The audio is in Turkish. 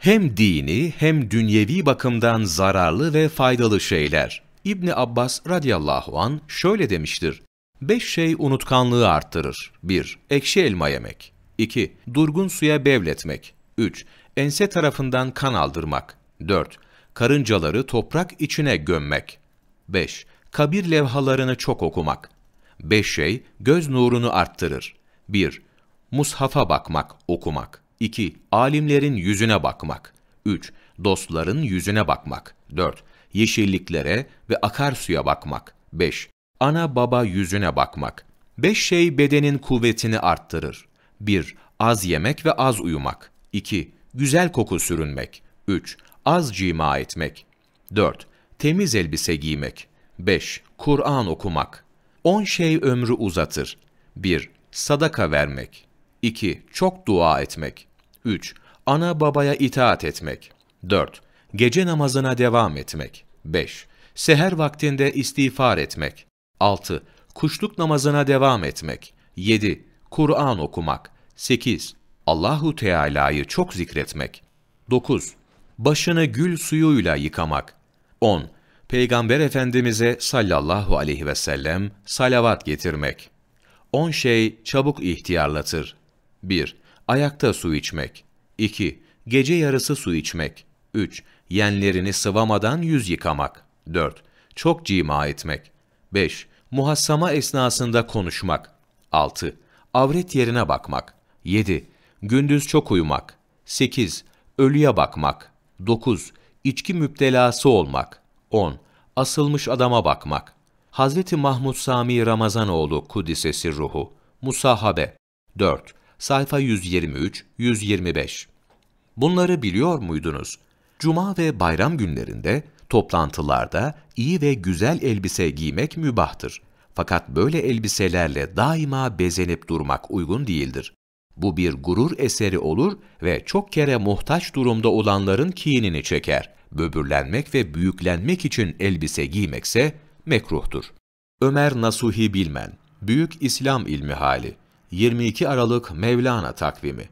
hem dini hem dünyevi bakımdan zararlı ve faydalı şeyler. İbni Abbas radıyallahu an şöyle demiştir. Beş şey unutkanlığı arttırır. 1. Ekşi elma yemek. 2. Durgun suya bevletmek. 3. Ense tarafından kan aldırmak. 4. Karıncaları toprak içine gömmek. 5. Kabir levhalarını çok okumak. 5 şey göz nurunu arttırır. 1. Mushafa bakmak, okumak. 2. Alimlerin yüzüne bakmak. 3. Dostların yüzüne bakmak. 4. Yeşilliklere ve akarsuya bakmak. 5. Ana baba yüzüne bakmak. 5 şey bedenin kuvvetini arttırır. 1. Az yemek ve az uyumak. 2. Güzel koku sürünmek. 3. Az cima etmek. 4. Temiz elbise giymek. 5. Kur'an okumak. 10 şey ömrü uzatır. 1. Sadaka vermek. 2. Çok dua etmek. 3. Ana babaya itaat etmek. 4. Gece namazına devam etmek. 5. Seher vaktinde istiğfar etmek. 6. Kuşluk namazına devam etmek. 7. Kur'an okumak. 8. Allahu Teala'yı çok zikretmek. 9. Başını gül suyuyla yıkamak. 10. Peygamber Efendimize sallallahu aleyhi ve sellem salavat getirmek. 10 şey çabuk ihtiyarlatır. 1. Ayakta su içmek. 2. Gece yarısı su içmek. 3. Yenlerini sıvamadan yüz yıkamak. 4. Çok cima etmek. 5. Muhassama esnasında konuşmak. 6. Avret yerine bakmak. 7. Gündüz çok uyumak. 8. Ölüye bakmak. 9. İçki müptelası olmak. 10. Asılmış adama bakmak. Hazreti Mahmud Sami Ramazanoğlu Kudisesi Ruhu Musahabe 4 sayfa 123-125. Bunları biliyor muydunuz? Cuma ve bayram günlerinde toplantılarda iyi ve güzel elbise giymek mübahtır. Fakat böyle elbiselerle daima bezenip durmak uygun değildir. Bu bir gurur eseri olur ve çok kere muhtaç durumda olanların kinini çeker. Böbürlenmek ve büyüklenmek için elbise giymekse mekruhtur. Ömer Nasuhi Bilmen, Büyük İslam İlmi Hali 22 Aralık Mevlana takvimi